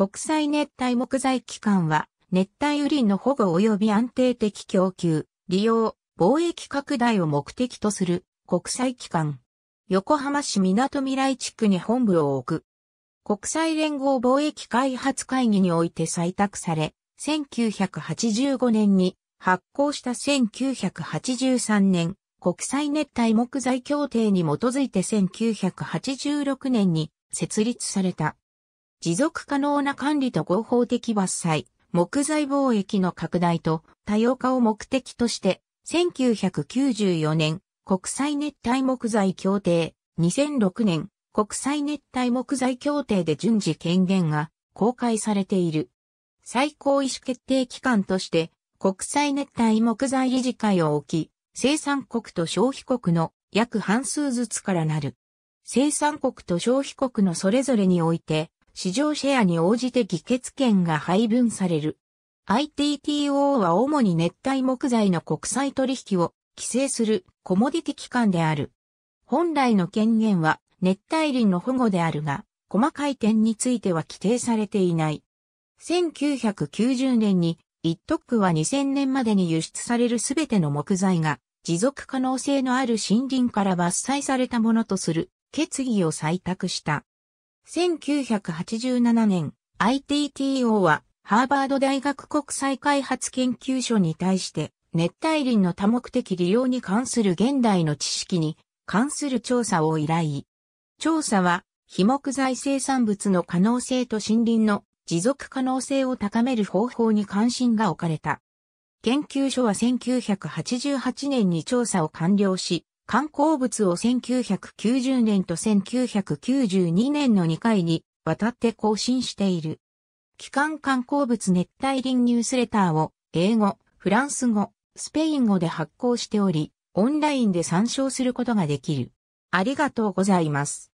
国際熱帯木材機関は、熱帯雨林の保護及び安定的供給、利用、貿易拡大を目的とする国際機関。横浜市港未来地区に本部を置く。国際連合貿易開発会議において採択され、1985年に発行した1983年国際熱帯木材協定に基づいて1986年に設立された。持続可能な管理と合法的伐採、木材貿易の拡大と多様化を目的として、1994年国際熱帯木材協定、2006年国際熱帯木材協定で順次権限が公開されている。最高意思決定機関として国際熱帯木材理事会を置き、生産国と消費国の約半数ずつからなる。生産国と消費国のそれぞれにおいて、市場シェアに応じて議決権が配分される。ITTO は主に熱帯木材の国際取引を規制するコモディティ機関である。本来の権限は熱帯林の保護であるが、細かい点については規定されていない。1990年に一特区は2000年までに輸出されるすべての木材が持続可能性のある森林から伐採されたものとする決議を採択した。1987年、ITTO はハーバード大学国際開発研究所に対して熱帯林の多目的利用に関する現代の知識に関する調査を依頼。調査は、非木材生産物の可能性と森林の持続可能性を高める方法に関心が置かれた。研究所は1988年に調査を完了し、観光物を1990年と1992年の2回にわたって更新している。期間観光物熱帯林ニュースレターを英語、フランス語、スペイン語で発行しており、オンラインで参照することができる。ありがとうございます。